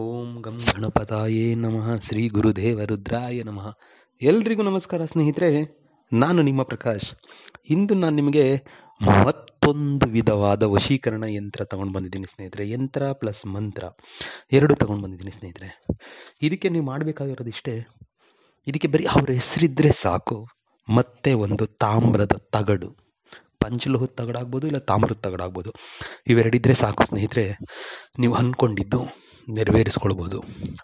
ಓಂ ಗಂ ಗಣಪತಾಯೇ ನಮಃ ಶ್ರೀ ಗುರುದೇವ ರುದ್ರಾಯ ನಮಃ ಎಲ್ರಿಗೂ ನಮಸ್ಕಾರ ಸ್ನೇಹಿತರೆ ನಾನು ನಿಮ್ಮ ಪ್ರಕಾಶ್ ಇಂದು ನಾನು ನಿಮಗೆ ಮತ್ತೊಂದು ವಿಧವಾದ ವಶೀಕರಣ ಯಂತ್ರ ತಗೊಂಡು ಬಂದಿದ್ದೀನಿ ಸ್ನೇಹಿತರೆ ಯಂತ್ರ ಪ್ಲಸ್ ಮಂತ್ರ ಎರಡು ತಗೊಂಡು ಬಂದಿದ್ದೀನಿ ಸ್ನೇಹಿತರೆ ಇದಕ್ಕೆ ನೀವು ಮಾಡಬೇಕಾಗಿರೋದು ಇಷ್ಟೇ ಇದಕ್ಕೆ ಬರೀ ಅವ್ರ ಹೆಸರಿದ್ದರೆ ಸಾಕು ಮತ್ತೆ ಒಂದು ತಾಮ್ರದ ತಗಡು ಪಂಚಲೋಹ ತಗಡಾಗ್ಬೋದು ಇಲ್ಲ ತಾಮ್ರದ ತಗಡಾಗ್ಬೋದು ಇವೆರಡಿದ್ರೆ ಸಾಕು ಸ್ನೇಹಿತರೆ ನೀವು ಅಂದ್ಕೊಂಡಿದ್ದು ನೆರವೇರಿಸ್ಕೊಳ್ಬೋದು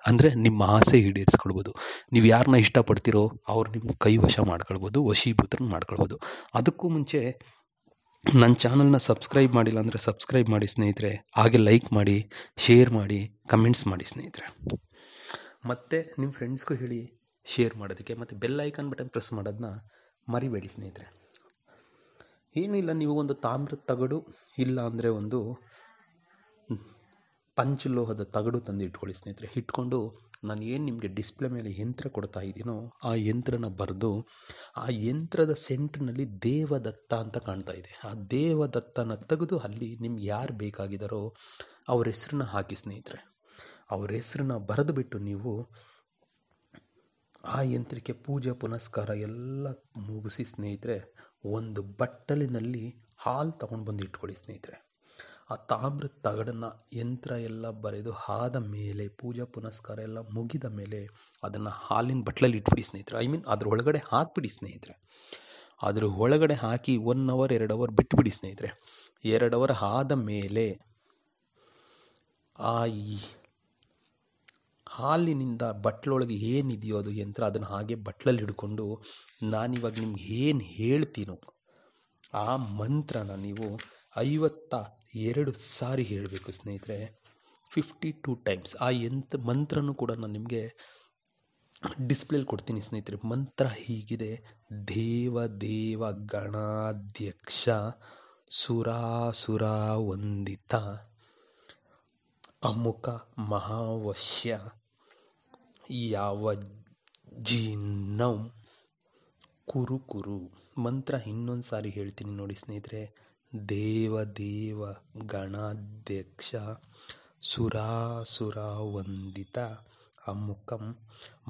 ಅಂದರೆ ನಿಮ್ಮ ಆಸೆ ಈಡೇರಿಸ್ಕೊಳ್ಬೋದು ನೀವು ಯಾರನ್ನ ಇಷ್ಟಪಡ್ತೀರೋ ಅವ್ರು ನಿಮ್ಮ ಕೈ ವಶ ಮಾಡ್ಕೊಳ್ಬೋದು ವಶೀಭೂತರನ್ನ ಮಾಡ್ಕೊಳ್ಬೋದು ಅದಕ್ಕೂ ಮುಂಚೆ ನನ್ನ ಚಾನಲ್ನ ಸಬ್ಸ್ಕ್ರೈಬ್ ಮಾಡಿಲ್ಲ ಅಂದರೆ ಸಬ್ಸ್ಕ್ರೈಬ್ ಮಾಡಿ ಸ್ನೇಹಿತರೆ ಹಾಗೆ ಲೈಕ್ ಮಾಡಿ ಶೇರ್ ಮಾಡಿ ಕಮೆಂಟ್ಸ್ ಮಾಡಿ ಸ್ನೇಹಿತರೆ ಮತ್ತು ನಿಮ್ಮ ಫ್ರೆಂಡ್ಸ್ಗೂ ಹೇಳಿ ಶೇರ್ ಮಾಡೋದಕ್ಕೆ ಮತ್ತು ಬೆಲ್ ಐಕಾನ್ ಬಟನ್ ಪ್ರೆಸ್ ಮಾಡೋದನ್ನ ಮರಿಬೇಡಿ ಸ್ನೇಹಿತರೆ ಏನೂ ಇಲ್ಲ ನೀವು ಒಂದು ತಾಮ್ರದ ತಗಡು ಇಲ್ಲ ಅಂದರೆ ಒಂದು ಪಂಚಲೋಹದ ತಗಡು ತಂದು ಇಟ್ಕೊಳ್ಳಿ ಸ್ನೇಹಿತರೆ ಇಟ್ಕೊಂಡು ನಾನು ಏನು ನಿಮಗೆ ಡಿಸ್ಪ್ಲೇ ಮೇಲೆ ಯಂತ್ರ ಕೊಡ್ತಾ ಇದ್ದೀನೋ ಆ ಯಂತ್ರನ ಬರೆದು ಆ ಯಂತ್ರದ ಸೆಂಟ್ರ್ನಲ್ಲಿ ದೇವದತ್ತ ಅಂತ ಕಾಣ್ತಾ ಇದೆ ಆ ದೇವದತ್ತನ ತೆಗೆದು ಅಲ್ಲಿ ನಿಮ್ಗೆ ಯಾರು ಬೇಕಾಗಿದ್ದಾರೋ ಅವ್ರ ಹೆಸ್ರನ್ನ ಹಾಕಿ ಸ್ನೇಹಿತರೆ ಅವ್ರ ಹೆಸ್ರನ್ನ ಬರೆದು ಬಿಟ್ಟು ನೀವು ಆ ಯಂತ್ರಕ್ಕೆ ಪೂಜೆ ಪುನಸ್ಕಾರ ಎಲ್ಲ ಮುಗಿಸಿ ಸ್ನೇಹಿತರೆ ಒಂದು ಬಟ್ಟಲಿನಲ್ಲಿ ಹಾಲು ತಗೊಂಡು ಬಂದು ಇಟ್ಕೊಳ್ಳಿ ಸ್ನೇಹಿತರೆ ಆ ತಾಮ್ರದ ತಗಡನ್ನು ಯಂತ್ರ ಎಲ್ಲ ಬರೆದು ಆದ ಮೇಲೆ ಪೂಜಾ ಪುನಸ್ಕಾರ ಎಲ್ಲ ಮುಗಿದ ಮೇಲೆ ಅದನ್ನು ಹಾಲಿನ ಬಟ್ಲಲ್ಲಿ ಇಟ್ಬಿಡಿ ಸ್ನೇಹಿತರೆ ಐ ಮೀನ್ ಅದ್ರ ಒಳಗಡೆ ಹಾಕಿಬಿಡಿ ಸ್ನೇಹಿತರೆ ಅದ್ರ ಒಳಗಡೆ ಹಾಕಿ ಒನ್ ಅವರ್ ಎರಡು ಅವರ್ ಬಿಟ್ಬಿಡಿ ಸ್ನೇಹಿತರೆ ಎರಡು ಅವರ್ ಆದ ಮೇಲೆ ಆ ಈ ಹಾಲಿನಿಂದ ಬಟ್ಲೊಳಗೆ ಏನಿದೆಯೋ ಅದು ಯಂತ್ರ ಅದನ್ನು ಹಾಗೆ ಬಟ್ಲಲ್ಲಿ ಹಿಡ್ಕೊಂಡು ನಾನಿವಾಗ ನಿಮ್ಗೆ ಏನು ಹೇಳ್ತೀನೋ ಆ ಮಂತ್ರನ ನೀವು ಐವತ್ತ ಎರಡು ಸಾರಿ ಹೇಳಬೇಕು ಸ್ನೇಹಿತರೆ ಫಿಫ್ಟಿ ಟೂ ಟೈಮ್ಸ್ ಆ ಎಂತ ಮಂತ್ರನೂ ಕೂಡ ನಾನು ನಿಮಗೆ ಡಿಸ್ಪ್ಲೇಲಿ ಕೊಡ್ತೀನಿ ಸ್ನೇಹಿತರೆ ಮಂತ್ರ ಹೀಗಿದೆ ದೇವ ದೇವ ಗಣಾಧ್ಯಕ್ಷ ಸುರಾಸುರ ವಂದಿತ ಅಮುಖ ಮಹಾವಶ್ಯ ಯಾವ ಜೀನಂ ಕುರುಕುರು ಮಂತ್ರ ಇನ್ನೊಂದು ಸಾರಿ ಹೇಳ್ತೀನಿ ನೋಡಿ ಸ್ನೇಹಿತರೆ देवदेवगणाध्यक्ष सुरासुरावन्दित अमुकं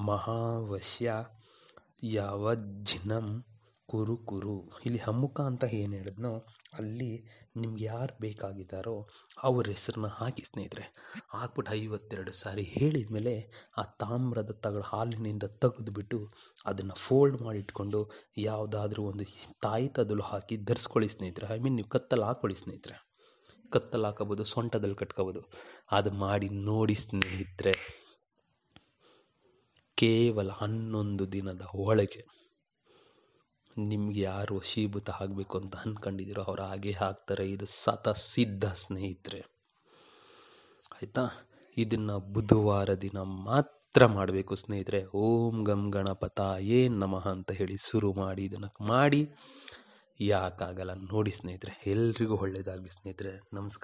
महावश्य यवजिनम् ಕುರುಕುರು ಇಲ್ಲಿ ಹಮ್ಮುಖ ಅಂತ ಏನು ಹೇಳಿದ್ನೋ ಅಲ್ಲಿ ನಿಮ್ಗೆ ಯಾರು ಬೇಕಾಗಿದ್ದಾರೋ ಅವ್ರ ಹೆಸ್ರನ್ನ ಹಾಕಿ ಸ್ನೇಹಿತರೆ ಹಾಕ್ಬಿಟ್ಟು ಐವತ್ತೆರಡು ಸಾರಿ ಹೇಳಿದ ಮೇಲೆ ಆ ತಾಮ್ರದ ತಗಳ ಹಾಲಿನಿಂದ ತೆಗೆದುಬಿಟ್ಟು ಅದನ್ನು ಫೋಲ್ಡ್ ಮಾಡಿಟ್ಕೊಂಡು ಯಾವುದಾದ್ರೂ ಒಂದು ತಾಯಿ ತದಲು ಹಾಕಿ ಧರಿಸ್ಕೊಳ್ಳಿ ಸ್ನೇಹಿತರೆ ಐ ಮೀನ್ ನೀವು ಕತ್ತಲು ಹಾಕ್ಕೊಳ್ಳಿ ಸ್ನೇಹಿತರೆ ಕತ್ತಲು ಹಾಕೋಬೋದು ಸೊಂಟದಲ್ಲಿ ಕಟ್ಕೋಬೋದು ಅದು ಮಾಡಿ ನೋಡಿ ಸ್ನೇಹಿತರೆ ಕೇವಲ ಹನ್ನೊಂದು ದಿನದ ಒಳಗೆ ನಿಮ್ಗೆ ಯಾರು ವಶೀಭೂತ ಆಗಬೇಕು ಅಂತ ಅಂದ್ಕೊಂಡಿದ್ದೀರೋ ಅವ್ರು ಹಾಗೆ ಹಾಕ್ತಾರೆ ಇದು ಸತ ಸಿದ್ಧ ಸ್ನೇಹಿತರೆ ಆಯಿತಾ ಇದನ್ನು ಬುಧವಾರ ದಿನ ಮಾತ್ರ ಮಾಡಬೇಕು ಸ್ನೇಹಿತರೆ ಓಂ ಗಂ ಗಣಪತ ಏನ್ ನಮಃ ಅಂತ ಹೇಳಿ ಶುರು ಮಾಡಿ ಇದನ್ನು ಮಾಡಿ ಯಾಕಾಗಲ್ಲ ನೋಡಿ ಸ್ನೇಹಿತರೆ ಎಲ್ರಿಗೂ ಒಳ್ಳೆಯದಾಗಲಿ ಸ್ನೇಹಿತರೆ ನಮಸ್ಕಾರ